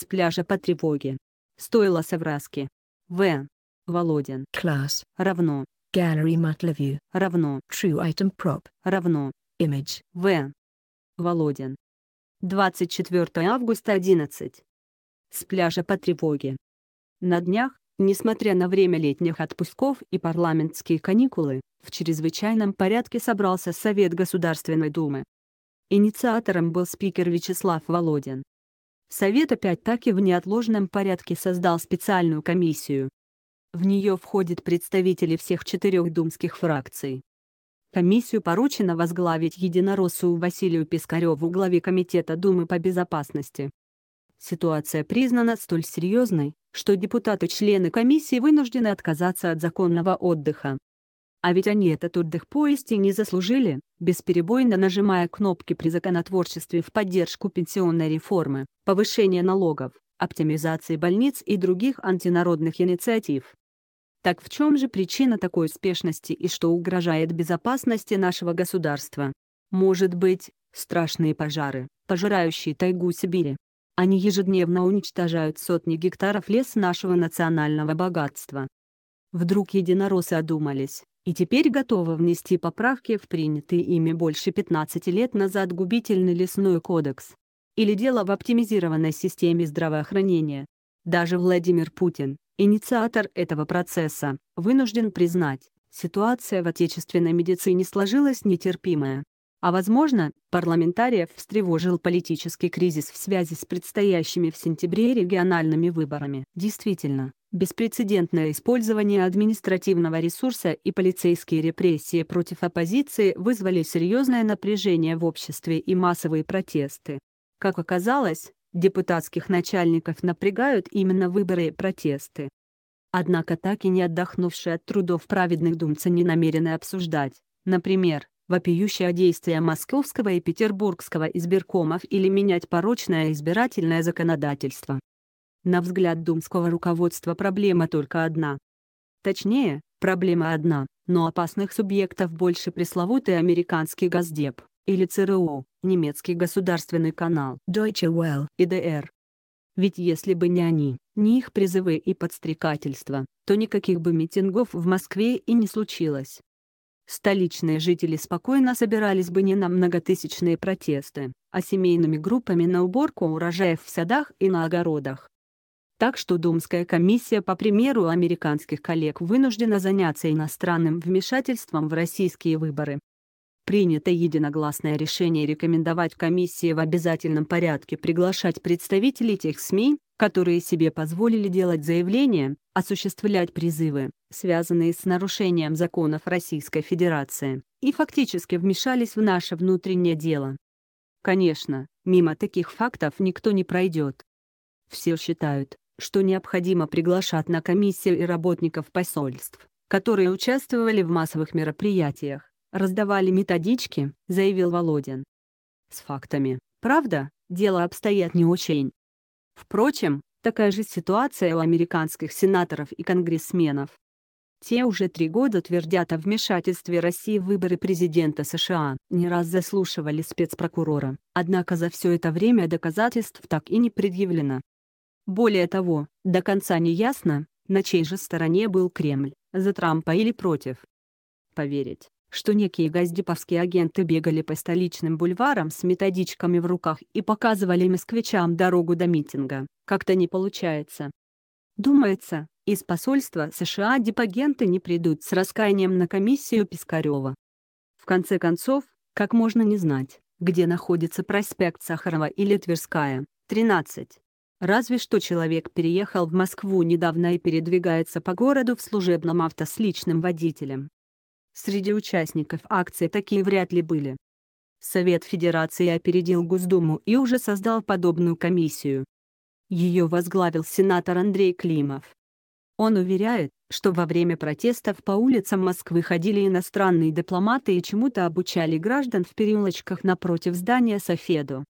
с пляжа по тревоге. Стоило совраски. В. Володин. класс Равно. Gallery Matleview. Равно. True item prop. Равно. Image. В. Володин. 24 августа 11. С пляжа по тревоге. На днях, несмотря на время летних отпусков и парламентские каникулы, в чрезвычайном порядке собрался Совет Государственной Думы. Инициатором был спикер Вячеслав Володин. Совет опять-таки в неотложном порядке создал специальную комиссию. В нее входят представители всех четырех думских фракций. Комиссию поручено возглавить единороссу Василию Пискареву главе Комитета Думы по безопасности. Ситуация признана столь серьезной, что депутаты-члены комиссии вынуждены отказаться от законного отдыха. А ведь они этот отдых поезде не заслужили, бесперебойно нажимая кнопки при законотворчестве в поддержку пенсионной реформы, повышения налогов, оптимизации больниц и других антинародных инициатив. Так в чем же причина такой спешности и что угрожает безопасности нашего государства? Может быть, страшные пожары, пожирающие тайгу Сибири. Они ежедневно уничтожают сотни гектаров леса нашего национального богатства. Вдруг единоросы одумались и теперь готова внести поправки в принятый ими больше 15 лет назад губительный лесной кодекс. Или дело в оптимизированной системе здравоохранения. Даже Владимир Путин, инициатор этого процесса, вынужден признать, ситуация в отечественной медицине сложилась нетерпимая. А возможно, парламентариев встревожил политический кризис в связи с предстоящими в сентябре региональными выборами. Действительно, Беспрецедентное использование административного ресурса и полицейские репрессии против оппозиции вызвали серьезное напряжение в обществе и массовые протесты. Как оказалось, депутатских начальников напрягают именно выборы и протесты. Однако так и не отдохнувшие от трудов праведных думцы не намерены обсуждать, например, вопиющее действие московского и петербургского избиркомов или менять порочное избирательное законодательство. На взгляд думского руководства проблема только одна. Точнее, проблема одна, но опасных субъектов больше пресловутый американский Газдеп, или ЦРУ, немецкий государственный канал Deutsche Welle и ДР. Ведь если бы не они, не их призывы и подстрекательства, то никаких бы митингов в Москве и не случилось. Столичные жители спокойно собирались бы не на многотысячные протесты, а семейными группами на уборку урожаев в садах и на огородах. Так что Думская комиссия, по примеру американских коллег, вынуждена заняться иностранным вмешательством в российские выборы. Принято единогласное решение рекомендовать комиссии в обязательном порядке приглашать представителей тех СМИ, которые себе позволили делать заявления, осуществлять призывы, связанные с нарушением законов Российской Федерации, и фактически вмешались в наше внутреннее дело. Конечно, мимо таких фактов никто не пройдет. Все считают, что необходимо приглашать на комиссию и работников посольств, которые участвовали в массовых мероприятиях, раздавали методички, заявил Володин. С фактами, правда, дело обстоят не очень. Впрочем, такая же ситуация у американских сенаторов и конгрессменов. Те уже три года твердят о вмешательстве России в выборы президента США, не раз заслушивали спецпрокурора, однако за все это время доказательств так и не предъявлено, более того, до конца не ясно, на чьей же стороне был Кремль, за Трампа или против. Поверить, что некие газдиповские агенты бегали по столичным бульварам с методичками в руках и показывали москвичам дорогу до митинга, как-то не получается. Думается, из посольства США дипагенты не придут с раскаянием на комиссию Пискарева. В конце концов, как можно не знать, где находится проспект Сахарова или Тверская, 13. Разве что человек переехал в Москву недавно и передвигается по городу в служебном авто с личным водителем. Среди участников акции такие вряд ли были. Совет Федерации опередил Госдуму и уже создал подобную комиссию. Ее возглавил сенатор Андрей Климов. Он уверяет, что во время протестов по улицам Москвы ходили иностранные дипломаты и чему-то обучали граждан в переулочках напротив здания Софеду.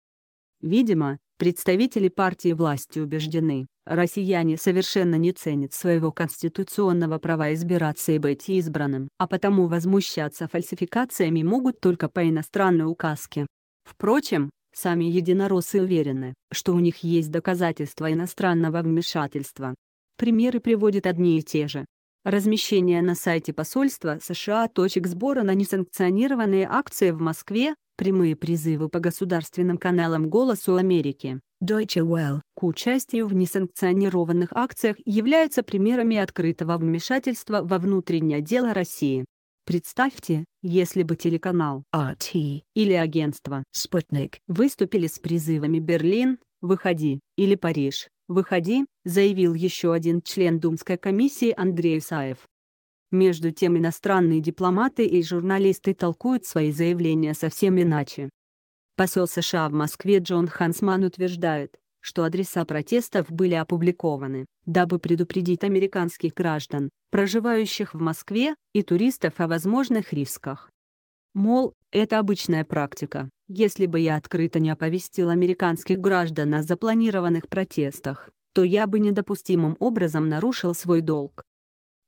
Видимо, Представители партии власти убеждены, россияне совершенно не ценят своего конституционного права избираться и быть избранным, а потому возмущаться фальсификациями могут только по иностранной указке. Впрочем, сами единороссы уверены, что у них есть доказательства иностранного вмешательства. Примеры приводят одни и те же. Размещение на сайте посольства США точек сбора на несанкционированные акции в Москве, прямые призывы по государственным каналам «Голосу Америки», Deutsche Welle к участию в несанкционированных акциях являются примерами открытого вмешательства во внутреннее дело России. Представьте, если бы телеканал RT а или агентство Sputnik выступили с призывами «Берлин, выходи» или «Париж, выходи», заявил еще один член Думской комиссии Андрей Саев. Между тем иностранные дипломаты и журналисты толкуют свои заявления совсем иначе. Посол США в Москве Джон Хансман утверждает, что адреса протестов были опубликованы, дабы предупредить американских граждан, проживающих в Москве, и туристов о возможных рисках. Мол, это обычная практика, если бы я открыто не оповестил американских граждан о запланированных протестах, то я бы недопустимым образом нарушил свой долг.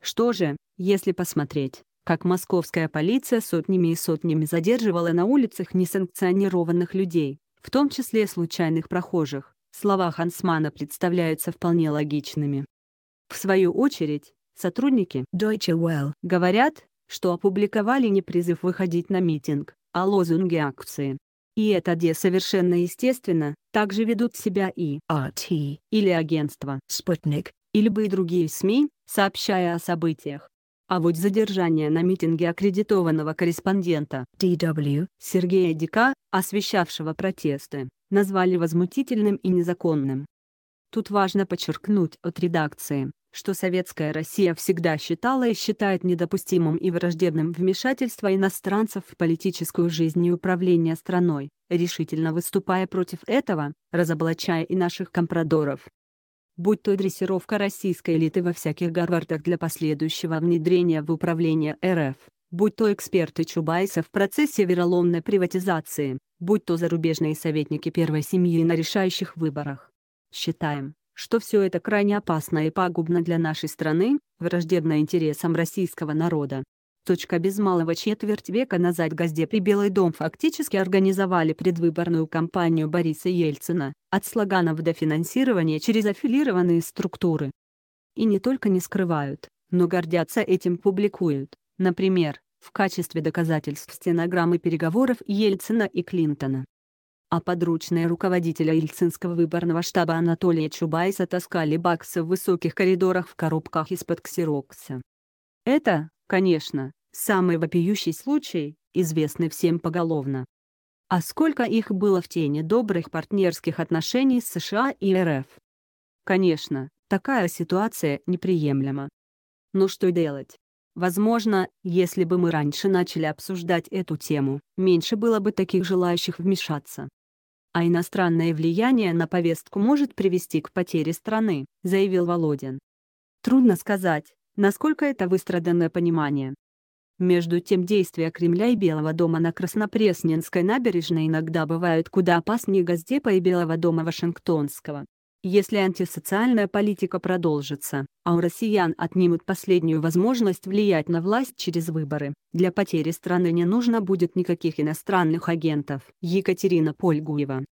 Что же, если посмотреть, как московская полиция сотнями и сотнями задерживала на улицах несанкционированных людей, в том числе случайных прохожих, слова Хансмана представляются вполне логичными. В свою очередь, сотрудники Deutsche Welle говорят, что опубликовали не призыв выходить на митинг, а лозунги акции. И это где совершенно естественно, также ведут себя и RT а или агентство Спутник и любые другие СМИ, сообщая о событиях. А вот задержание на митинге аккредитованного корреспондента DW Сергея Дика, освещавшего протесты, назвали возмутительным и незаконным. Тут важно подчеркнуть от редакции, что советская Россия всегда считала и считает недопустимым и враждебным вмешательство иностранцев в политическую жизнь и управление страной, решительно выступая против этого, разоблачая и наших компрадоров, будь то дрессировка российской элиты во всяких Гарвардах для последующего внедрения в управление РФ, будь то эксперты Чубайса в процессе вероломной приватизации, будь то зарубежные советники первой семьи на решающих выборах. Считаем, что все это крайне опасно и пагубно для нашей страны, враждебно интересам российского народа, Точка без малого четверть века назад Газдеп и Белый дом фактически организовали предвыборную кампанию Бориса Ельцина, от слоганов до финансирования через аффилированные структуры. И не только не скрывают, но гордятся этим публикуют, например, в качестве доказательств стенограммы переговоров Ельцина и Клинтона. А подручные руководителя Ельцинского выборного штаба Анатолия Чубайса таскали баксы в высоких коридорах в коробках из-под ксерокса. Это, конечно, самый вопиющий случай, известный всем поголовно. А сколько их было в тени добрых партнерских отношений с США и РФ? Конечно, такая ситуация неприемлема. Но что делать? Возможно, если бы мы раньше начали обсуждать эту тему, меньше было бы таких желающих вмешаться. А иностранное влияние на повестку может привести к потере страны, заявил Володин. Трудно сказать, насколько это выстраданное понимание. Между тем действия Кремля и Белого дома на Краснопресненской набережной иногда бывают куда опаснее Газдепа и Белого дома Вашингтонского. Если антисоциальная политика продолжится, а у россиян отнимут последнюю возможность влиять на власть через выборы, для потери страны не нужно будет никаких иностранных агентов. Екатерина Польгуева